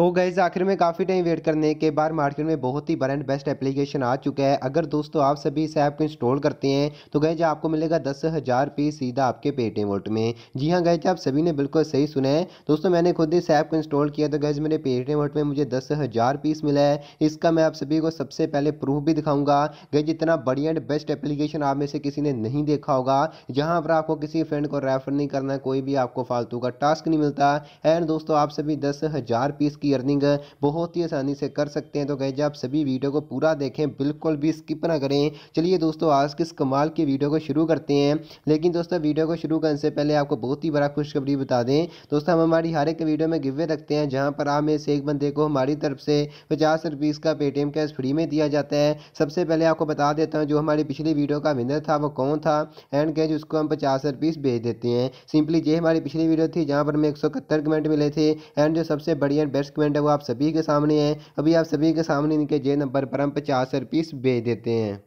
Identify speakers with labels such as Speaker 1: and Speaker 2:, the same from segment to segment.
Speaker 1: तो गैज़ आखिर में काफ़ी टाइम वेट करने के बाद मार्केट में बहुत ही बड़ा एंड बेस्ट एप्लीकेशन आ चुका है अगर दोस्तों आप सभी इस ऐप को इंस्टॉल करते हैं तो गैज आपको मिलेगा दस हज़ार रुपये सीधा आपके पेटीएम वोल्ट में जी हाँ गैज आप सभी ने बिल्कुल सही सुना है दोस्तों मैंने खुद इस ऐप को इंस्टॉल किया तो गैज मेरे पेटीएम वोल्ट में मुझे दस हज़ार पीस मिला है इसका मैं आप सभी को सबसे पहले प्रूफ भी दिखाऊंगा गैज इतना बढ़िया एंड बेस्ट एप्लीकेशन आप में से किसी ने नहीं देखा होगा जहाँ पर आपको किसी फ्रेंड को रेफर नहीं करना कोई भी आपको फालतू का टास्क नहीं मिलता एंड दोस्तों आप सभी दस हज़ार पीस की की अर्निंग बहुत ही आसानी से कर सकते हैं तो गए आप सभी वीडियो को पूरा देखें बिल्कुल भी स्किप ना करें चलिए दोस्तों आज किस कमाल की वीडियो को शुरू करते हैं लेकिन दोस्तों वीडियो को शुरू करने से पहले आपको बहुत ही बड़ा खुशखबरी बता दें दोस्तों हम हमारी हर एक वीडियो में गिवे रखते हैं जहाँ पर आप इस एक बंदे को हमारी तरफ से पचास रुपीज़ का पेटीएम कैश फ्री में दिया जाता है सबसे पहले आपको बता देता हूँ जो हमारी पिछली वीडियो का विनर था वो कौन था एंड कैश उसको हम पचास रुपीज़ भेज देते हैं सिंपली ये हमारी पिछली वीडियो थी जहाँ पर हमें एक सौ कमेंट मिले थे एंड जो सबसे बढ़िया बेस्ट कमेंट है वो आप सभी के सामने है अभी आप सभी के सामने इनके जे नंबर पर हम पचास रुपीस भेज देते हैं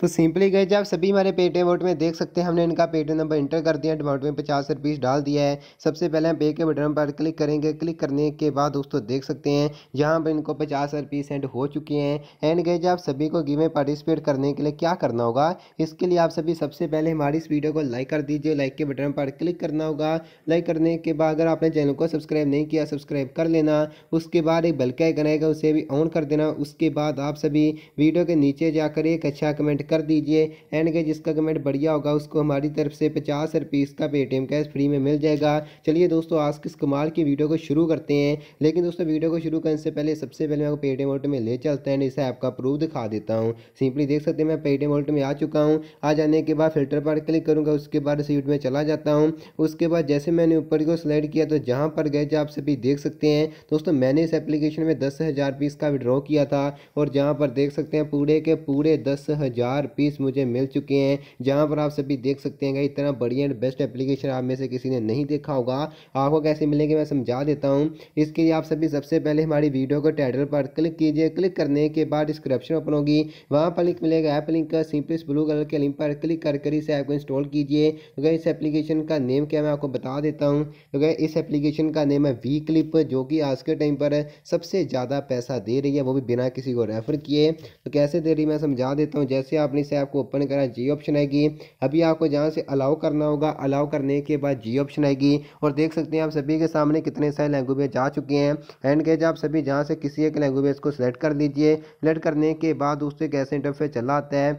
Speaker 1: तो सिंपली गए आप सभी हमारे पेटीएम वोट में देख सकते हैं हमने इनका पेटीएम नंबर इंटर कर दिया अमाउंट में पचास रुपीस डाल दिया है सबसे पहले हम पे के बटन पर क्लिक करेंगे क्लिक करने के बाद दोस्तों देख सकते हैं जहां पर इनको पचास रुपीस सेंड हो चुके हैं एंड गए आप सभी को गेम में पार्टिसिपेट करने के लिए क्या करना होगा इसके लिए आप सभी सबसे पहले हमारी इस वीडियो को लाइक कर दीजिए लाइक के बटन पर क्लिक करना होगा लाइक करने के बाद अगर आपने चैनल को सब्सक्राइब नहीं किया सब्सक्राइब कर लेना उसके बाद एक बल्कि कनेगा उसे भी ऑन कर देना उसके बाद आप सभी वीडियो के नीचे जाकर एक अच्छा कमेंट कर दीजिए एंड के जिसका कमेंट बढ़िया होगा उसको हमारी तरफ से पचास रुपीज़ का पेटीएम कैश फ्री में मिल जाएगा चलिए दोस्तों आज किस कमाल की वीडियो को शुरू करते हैं लेकिन दोस्तों वीडियो को शुरू करने से पहले सबसे पहले मैं आपको पेटीएम वोल्ट में ले चलते हैं इसे ऐप का प्रूफ दिखा देता हूँ सिंपली देख सकते हैं मैं पेटीएम वोल्ट में आ चुका हूँ आ जाने के बाद फिल्टर पर क्लिक करूँगा उसके बाद रिसीट में चला जाता हूँ उसके बाद जैसे मैंने ऊपर को सिलेक्ट किया तो जहाँ पर गए आप सभी देख सकते हैं दोस्तों मैंने इस एप्लीकेशन में दस हज़ार पीस का विड्रॉ किया था और जहाँ पर देख सकते हैं पूरे के पूरे दस हज़ार हज़ार पीस मुझे मिल चुके हैं जहाँ पर आप सभी देख सकते हैं कि इतना बढ़िया एंड बेस्ट एप्लीकेशन आप में से किसी ने नहीं देखा होगा आपको कैसे मिलेंगे मैं समझा देता हूँ इसके लिए आप सभी सबसे पहले हमारी वीडियो के टाइटल पर क्लिक कीजिए क्लिक करने के बाद डिस्क्रिप्शन ओपन होगी वहाँ पर लिंक मिलेगा ऐप लिंक का सिंपलिस ब्लू कलर के लिंक पर क्लिक कर कर इस ऐप को इंस्टॉल कीजिए अगर इस एप्लीकेशन का नेम क्या मैं आपको बता देता हूँ अगर इस एप्लीकेशन का नेम है वी क्लिप जो कि आज के टाइम पर सबसे ज़्यादा पैसा दे रही है वो भी बिना किसी को रेफर किए तो कैसे दे रही मैं समझा देता हूँ जैसे आप अपनी से आपको ओपन करा जी ऑप्शन आएगी अभी आपको जहाँ से अलाउ करना होगा अलाउ करने के बाद जी ऑप्शन आएगी और देख सकते हैं आप सभी के सामने कितने सारे लैंग्वेज आ चुके हैं एंड गैज आप सभी जहाँ से किसी एक लैंग्वेज को सिलेक्ट कर लीजिए सिलेक्ट करने के बाद उससे कैसे इंटरफेस चला आता है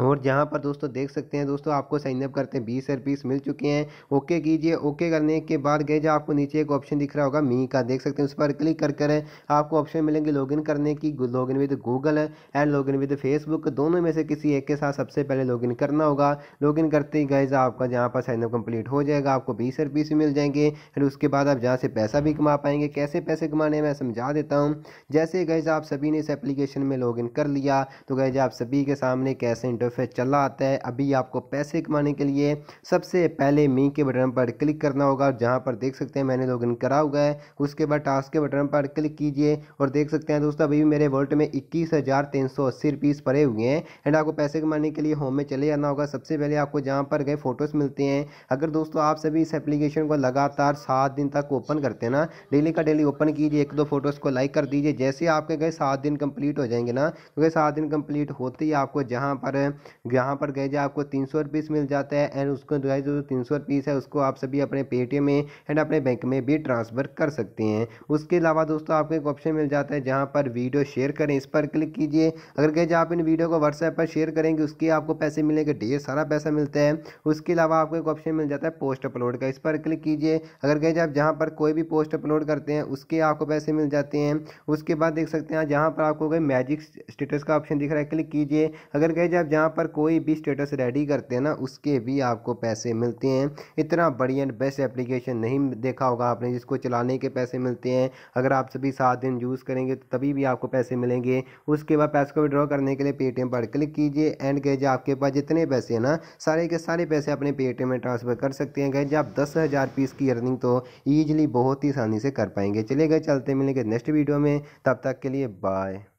Speaker 1: और जहाँ पर दोस्तों देख सकते हैं दोस्तों आपको साइनअप करते हैं बीस रुपीस मिल चुके हैं ओके कीजिए ओके करने के बाद गए जो आपको नीचे एक ऑप्शन दिख रहा होगा मी का देख सकते हैं उस पर क्लिक कर करें आपको ऑप्शन मिलेंगे लॉगिन करने की login with Google and login with Facebook दोनों में से किसी एक के साथ सबसे पहले लॉगिन करना होगा लॉगिन करते ही गए आपका जहाँ पर साइनअप कम्प्लीट हो जाएगा आपको बीस रुपीस मिल जाएंगे फिर उसके बाद आप जहाँ से पैसा भी कमा पाएंगे कैसे पैसे कमाने मैं समझा देता हूँ जैसे गए आप सभी ने इस एप्लीकेशन में लॉगिन कर लिया तो गए आप सभी के सामने कैसे इंटर तरफ चला आता है अभी आपको पैसे कमाने के लिए सबसे पहले मी के बटन पर क्लिक करना होगा जहाँ पर देख सकते हैं मैंने लॉगिन करा हुआ है उसके बाद टास्क के बटन पर क्लिक कीजिए और देख सकते हैं दोस्तों अभी भी मेरे वॉल्ट में इक्कीस हज़ार तीन सौ अस्सी रुपीज़ पड़े हुए हैं एंड आपको पैसे कमाने के लिए होम में चले जाना होगा सबसे पहले आपको जहाँ पर गए फोटोज़ मिलते हैं अगर दोस्तों आप सभी इस एप्लीकेशन को लगातार सात दिन तक ओपन करते हैं ना डेली का डेली ओपन कीजिए एक दो फोटोज़ को लाइक कर दीजिए जैसे आपके गए सात दिन कंप्लीट हो जाएंगे ना क्योंकि तो सात दिन कंप्लीट होते ही आपको जहाँ पर यहाँ पर गए जो आपको तीन सौ रुपीस मिल जाता है एंड उसको जो है जो तीन सौ रुपीस है उसको आप सभी अपने पेटीएम में एंड अपने बैंक में भी ट्रांसफ़र कर सकते हैं उसके अलावा दोस्तों आपको एक ऑप्शन मिल जाता है जहाँ पर वीडियो शेयर करें इस पर क्लिक कीजिए अगर गए आप इन वीडियो को व्हाट्सएप पर शेयर करेंगे उसके आपको पैसे मिलेंगे ढेर सारा पैसा मिलता है उसके अलावा आपको एक ऑप्शन मिल जाता है पोस्ट अपलोड का इस पर क्लिक कीजिए अगर गए आप जहाँ पर कोई भी पोस्ट अपलोड करते हैं उसके आपको पैसे मिल जाते हैं उसके बाद देख सकते हैं जहाँ पर आपको गए मैजिक स्टेटस का ऑप्शन दिख रहा है क्लिक कीजिए अगर गए आप यहाँ पर कोई भी स्टेटस रेडी करते हैं ना उसके भी आपको पैसे मिलते हैं इतना बढ़िया बेस्ट एप्लीकेशन नहीं देखा होगा आपने जिसको चलाने के पैसे मिलते हैं अगर आप सभी सात दिन यूज़ करेंगे तो तभी भी आपको पैसे मिलेंगे उसके बाद पैसे को विड्रॉ करने के लिए पेटीएम पर क्लिक कीजिए एंड गए आपके पास जितने पैसे हैं ना सारे के सारे पैसे अपने पेटीएम में ट्रांसफ़र कर सकते हैं गए आप दस हज़ार पीस की अर्निंग तो ईजिली बहुत ही आसानी से कर पाएंगे चले गए चलते मिलेंगे नेक्स्ट वीडियो में तब तक के लिए बाय